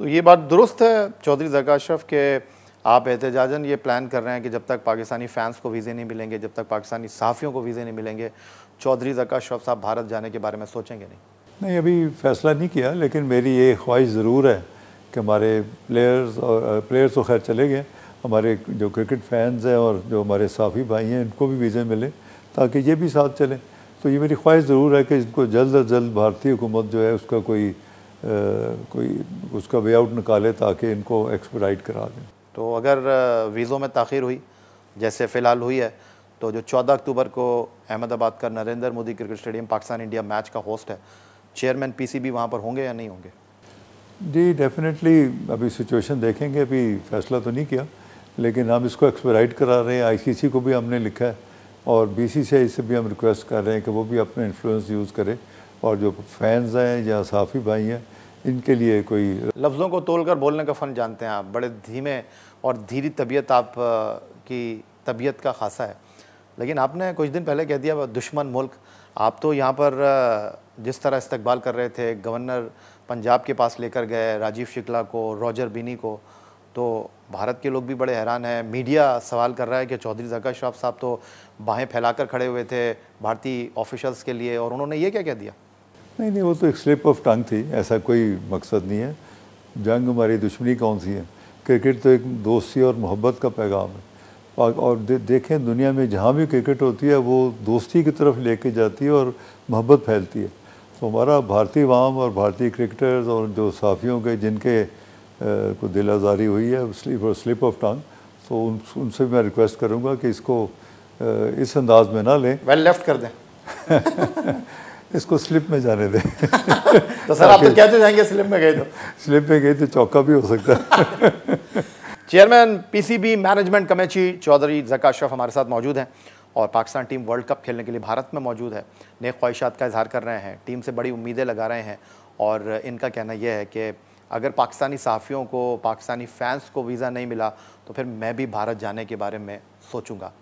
तो ये बात दुरुस्त है चौधरी जका अशरफ के आप एहतजाजन ये प्लान कर रहे हैं कि जब तक पाकिस्तानी फैंस को वीज़े नहीं मिलेंगे जब तक पाकिस्तानी सहाफ़ियों को वीज़े नहीं मिलेंगे चौधरी जका अशरफ साहब भारत जाने के बारे में सोचेंगे नहीं नहीं अभी फ़ैसला नहीं किया लेकिन मेरी ये ख्वाहिश ज़रूर है कि हमारे प्लेयर्स और प्लेयर्स तो खैर चले गए हमारे जो क्रिकेट फैंस हैं और जो हमारे साफ़ी भाई हैं इनको भी वीज़े मिले ताकि ये भी साथ चलें तो ये मेरी ख्वाहिश ज़रूर है कि इनको जल्द अज जल्द भारतीय हुकूमत जो है उसका कोई कोई उसका वे आउट निकाले ताकि इनको एक्सपराइट करा दें तो अगर वीज़ों में तखिर हुई जैसे फ़िलहाल हुई है तो जो चौदह अक्टूबर को अहमदाबाद का Narendra Modi cricket stadium Pakistan India match का होस्ट है चेयरमैन पी सी बी वहाँ पर होंगे या नहीं होंगे जी डेफिनेटली अभी सिचुएशन देखेंगे अभी फैसला तो नहीं किया लेकिन हम इसको एक्सपेराइट करा रहे हैं सी को भी हमने लिखा है और बीसीसीआई से भी हम रिक्वेस्ट कर रहे हैं कि वो भी अपना इन्फ्लुएंस यूज़ करें और जो फैंस हैं या साफ़ी भाई हैं इनके लिए कोई लफ्ज़ों को तोल कर बोलने का फ़न जानते हैं आप बड़े धीमे और धीरी तबीयत आप की तबीयत का खासा है लेकिन आपने कुछ दिन पहले कह दिया दुश्मन मुल्क आप तो यहाँ पर जिस तरह इस्तकबाल कर रहे थे गवर्नर पंजाब के पास लेकर गए राजीव शुक्ला को रॉजर बिनी को तो भारत के लोग भी बड़े हैरान हैं मीडिया सवाल कर रहा है कि चौधरी जका श्रॉफ साहब तो बाहें फैलाकर खड़े हुए थे भारतीय ऑफिशल्स के लिए और उन्होंने ये क्या कह दिया नहीं नहीं वो तो एक स्लिप ऑफ टंग थी ऐसा कोई मकसद नहीं है जंग हमारी दुश्मनी कौन सी है क्रिकेट तो एक दोस्ती और मोहब्बत का पैगाम है और दे, देखें दुनिया में जहाँ भी क्रिकेट होती है वो दोस्ती की तरफ लेके जाती है और मोहब्बत फैलती है तो हमारा भारतीय वाम और भारतीय क्रिकेटर्स और जो साफियों के जिनके को दिल आज़ारी हुई है स्लिप स्लिप ऑफ टंग तो उन, उनसे मैं रिक्वेस्ट करूँगा कि इसको इस अंदाज में ना लें वेल लेफ्ट कर दें इसको स्लिप में जाने दें तो सर आप तो कहते जाएंगे स्लिप में गए तो स्लिप में गए तो चौका भी हो सकता है chairman PCB management committee Chaudhry Zaka Ashraf हमारे साथ मौजूद हैं और पाकिस्तान टीम वर्ल्ड कप खेलने के लिए भारत में मौजूद है नेक ख्वाहिशात का इजहार कर रहे हैं टीम से बड़ी उम्मीदें लगा रहे हैं और इनका कहना यह है कि अगर पाकिस्तानी सहाफ़ियों को पाकिस्तानी फैंस को वीज़ा नहीं मिला तो फिर मैं भी भारत जाने के बारे में सोचूंगा